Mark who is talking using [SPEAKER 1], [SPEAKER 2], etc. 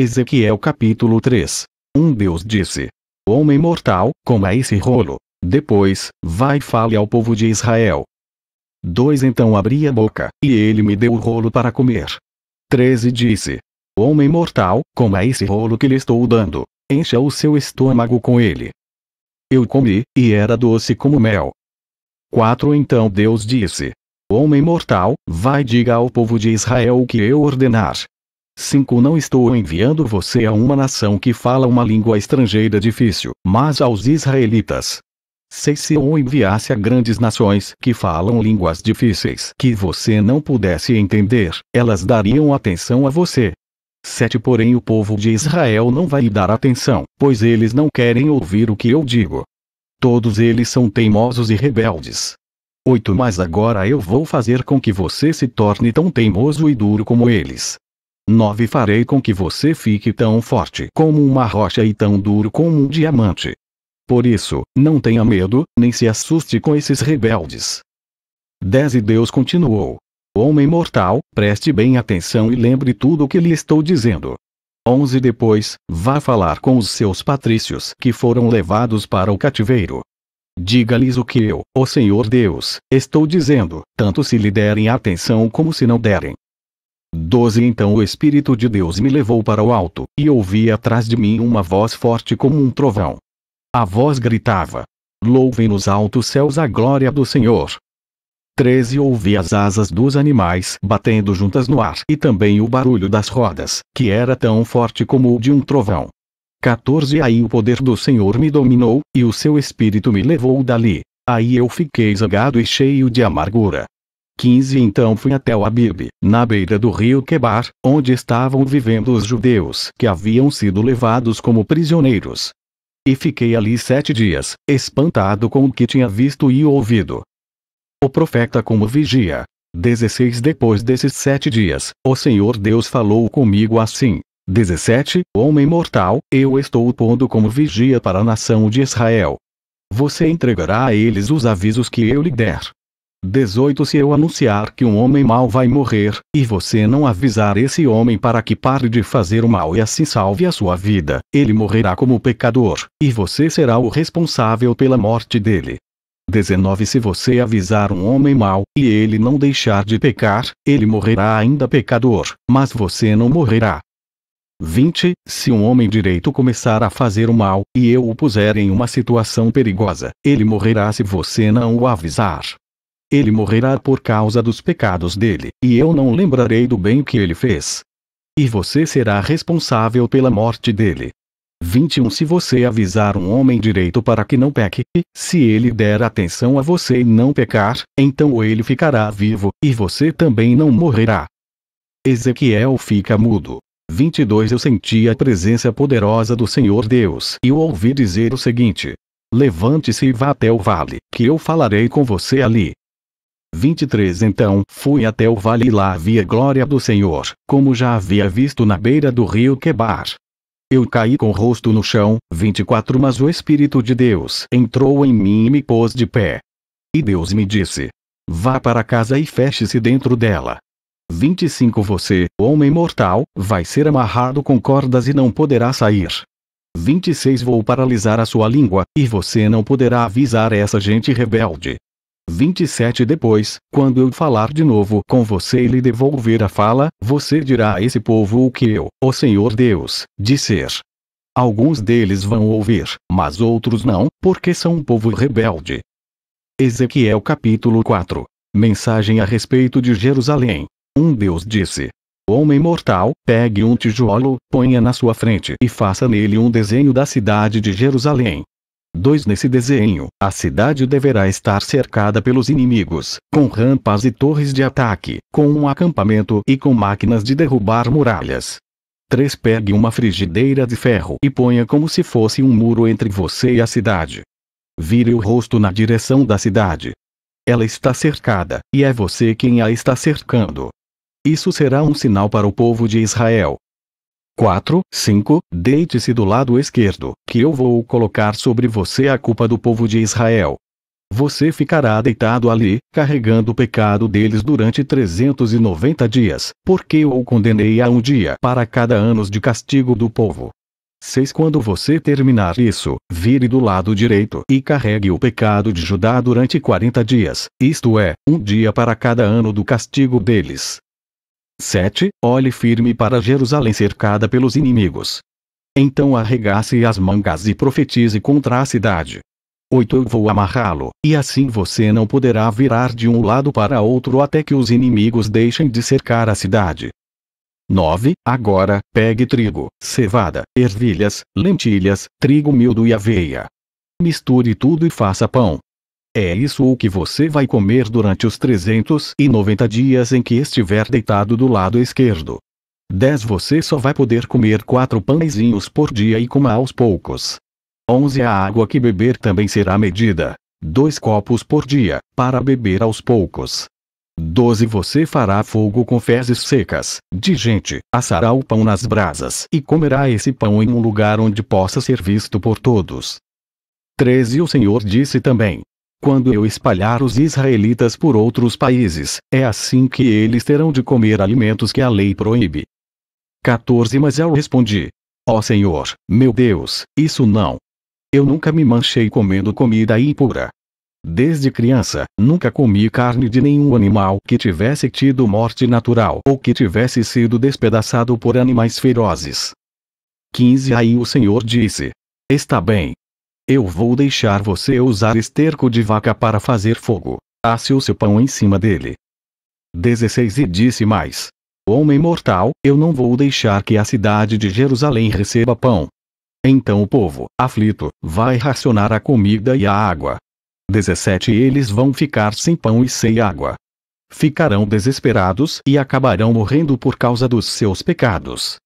[SPEAKER 1] Ezequiel capítulo 3. Um Deus disse: Homem mortal, coma é esse rolo. Depois, vai e fale ao povo de Israel. 2 Então abri a boca, e ele me deu o rolo para comer. 13 Disse: Homem mortal, coma é esse rolo que lhe estou dando. Encha o seu estômago com ele. Eu comi, e era doce como mel. 4 Então Deus disse: Homem mortal, vai diga ao povo de Israel o que eu ordenar. 5. Não estou enviando você a uma nação que fala uma língua estrangeira difícil, mas aos israelitas. 6. Se eu enviasse a grandes nações que falam línguas difíceis que você não pudesse entender, elas dariam atenção a você. 7. Porém o povo de Israel não vai dar atenção, pois eles não querem ouvir o que eu digo. Todos eles são teimosos e rebeldes. 8. Mas agora eu vou fazer com que você se torne tão teimoso e duro como eles, 9 Farei com que você fique tão forte como uma rocha e tão duro como um diamante. Por isso, não tenha medo, nem se assuste com esses rebeldes. 10 E Deus continuou: Homem mortal, preste bem atenção e lembre tudo o que lhe estou dizendo. 11 Depois, vá falar com os seus patrícios que foram levados para o cativeiro. Diga-lhes o que eu, o Senhor Deus, estou dizendo, tanto se lhe derem atenção como se não derem. 12 Então o Espírito de Deus me levou para o alto, e ouvi atrás de mim uma voz forte como um trovão. A voz gritava: Louvem nos altos céus a glória do Senhor. 13 Ouvi as asas dos animais batendo juntas no ar e também o barulho das rodas, que era tão forte como o de um trovão. 14 Aí o poder do Senhor me dominou, e o seu espírito me levou dali. Aí eu fiquei zangado e cheio de amargura, 15 Então fui até o Abib, na beira do rio Quebar, onde estavam vivendo os judeus que haviam sido levados como prisioneiros. E fiquei ali sete dias, espantado com o que tinha visto e ouvido. O profeta como vigia. 16 Depois desses sete dias, o Senhor Deus falou comigo assim. 17 Homem mortal, eu estou pondo como vigia para a nação de Israel. Você entregará a eles os avisos que eu lhe der. 18 Se eu anunciar que um homem mau vai morrer, e você não avisar esse homem para que pare de fazer o mal e assim salve a sua vida, ele morrerá como pecador, e você será o responsável pela morte dele. 19 Se você avisar um homem mau, e ele não deixar de pecar, ele morrerá ainda pecador, mas você não morrerá. 20. Se um homem direito começar a fazer o mal, e eu o puser em uma situação perigosa, ele morrerá se você não o avisar. Ele morrerá por causa dos pecados dele, e eu não lembrarei do bem que ele fez. E você será responsável pela morte dele. 21 Se você avisar um homem direito para que não peque, se ele der atenção a você e não pecar, então ele ficará vivo, e você também não morrerá. Ezequiel fica mudo. 22 Eu senti a presença poderosa do Senhor Deus e o ouvi dizer o seguinte: Levante-se e vá até o vale, que eu falarei com você ali. 23 Então fui até o vale e lá vi a glória do Senhor, como já havia visto na beira do rio Quebar. Eu caí com o rosto no chão, 24 Mas o Espírito de Deus entrou em mim e me pôs de pé. E Deus me disse: Vá para casa e feche-se dentro dela. 25 Você, homem mortal, vai ser amarrado com cordas e não poderá sair. 26 Vou paralisar a sua língua, e você não poderá avisar essa gente rebelde. 27 Depois, quando eu falar de novo com você e lhe devolver a fala, você dirá a esse povo o que eu, o Senhor Deus, disser. Alguns deles vão ouvir, mas outros não, porque são um povo rebelde. Ezequiel capítulo 4 Mensagem a respeito de Jerusalém. Um Deus disse: Homem mortal, pegue um tijolo, ponha na sua frente e faça nele um desenho da cidade de Jerusalém, 2 Nesse desenho, a cidade deverá estar cercada pelos inimigos, com rampas e torres de ataque, com um acampamento e com máquinas de derrubar muralhas. 3 Pegue uma frigideira de ferro e ponha como se fosse um muro entre você e a cidade. Vire o rosto na direção da cidade. Ela está cercada, e é você quem a está cercando. Isso será um sinal para o povo de Israel, 4, 5, deite-se do lado esquerdo, que eu vou colocar sobre você a culpa do povo de Israel. Você ficará deitado ali, carregando o pecado deles durante 390 dias, porque eu o condenei a um dia para cada anos de castigo do povo. 6. Quando você terminar isso, vire do lado direito e carregue o pecado de Judá durante 40 dias, isto é, um dia para cada ano do castigo deles. 7. Olhe firme para Jerusalém cercada pelos inimigos. Então arregace as mangas e profetize contra a cidade. 8. Eu vou amarrá-lo, e assim você não poderá virar de um lado para outro até que os inimigos deixem de cercar a cidade. 9. Agora, pegue trigo, cevada, ervilhas, lentilhas, trigo miúdo e aveia. Misture tudo e faça pão. É isso o que você vai comer durante os 390 dias em que estiver deitado do lado esquerdo. 10 Você só vai poder comer 4 pãezinhos por dia e coma aos poucos. 11 A água que beber também será medida. 2 copos por dia, para beber aos poucos. 12 Você fará fogo com fezes secas, de gente, assará o pão nas brasas e comerá esse pão em um lugar onde possa ser visto por todos. 13 O Senhor disse também: quando eu espalhar os israelitas por outros países, é assim que eles terão de comer alimentos que a lei proíbe. 14 Mas eu respondi: Ó oh Senhor, meu Deus, isso não. Eu nunca me manchei comendo comida impura. Desde criança, nunca comi carne de nenhum animal que tivesse tido morte natural ou que tivesse sido despedaçado por animais ferozes. 15 Aí o Senhor disse: Está bem, eu vou deixar você usar esterco de vaca para fazer fogo. Asse o seu pão em cima dele. 16 E disse mais. Homem mortal, eu não vou deixar que a cidade de Jerusalém receba pão. Então o povo, aflito, vai racionar a comida e a água. 17 Eles vão ficar sem pão e sem água. Ficarão desesperados e acabarão morrendo por causa dos seus pecados.